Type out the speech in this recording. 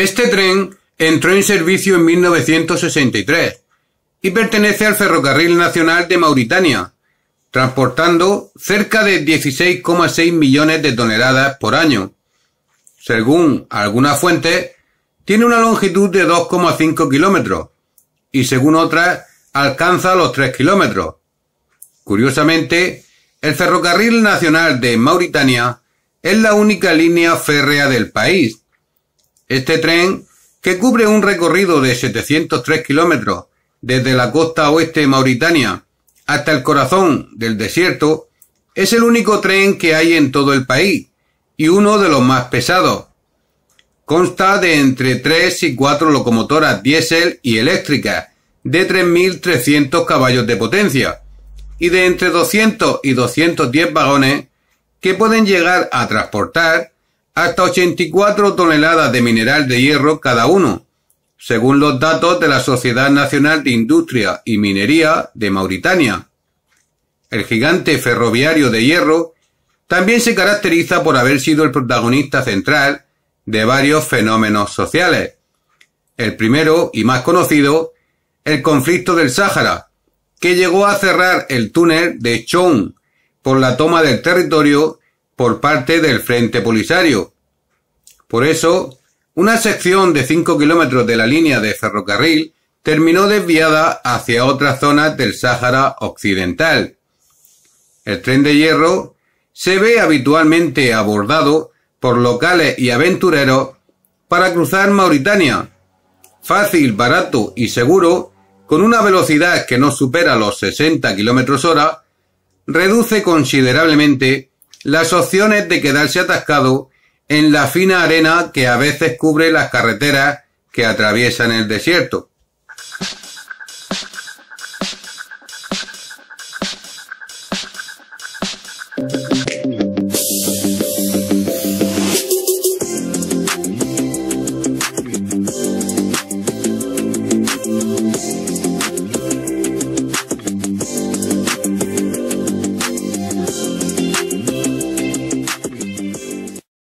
Este tren entró en servicio en 1963 y pertenece al Ferrocarril Nacional de Mauritania, transportando cerca de 16,6 millones de toneladas por año. Según algunas fuentes, tiene una longitud de 2,5 kilómetros y según otras alcanza los 3 kilómetros. Curiosamente, el Ferrocarril Nacional de Mauritania es la única línea férrea del país este tren, que cubre un recorrido de 703 kilómetros desde la costa oeste de Mauritania hasta el corazón del desierto, es el único tren que hay en todo el país y uno de los más pesados. Consta de entre 3 y 4 locomotoras diésel y eléctricas de 3.300 caballos de potencia y de entre 200 y 210 vagones que pueden llegar a transportar hasta 84 toneladas de mineral de hierro cada uno, según los datos de la Sociedad Nacional de Industria y Minería de Mauritania. El gigante ferroviario de hierro también se caracteriza por haber sido el protagonista central de varios fenómenos sociales. El primero y más conocido, el conflicto del Sáhara, que llegó a cerrar el túnel de Chong por la toma del territorio por parte del Frente Polisario. Por eso, una sección de 5 kilómetros de la línea de ferrocarril terminó desviada hacia otras zonas del Sáhara Occidental. El tren de hierro se ve habitualmente abordado por locales y aventureros para cruzar Mauritania, fácil, barato y seguro, con una velocidad que no supera los 60 kilómetros hora, reduce considerablemente las opciones de quedarse atascado en la fina arena que a veces cubre las carreteras que atraviesan el desierto.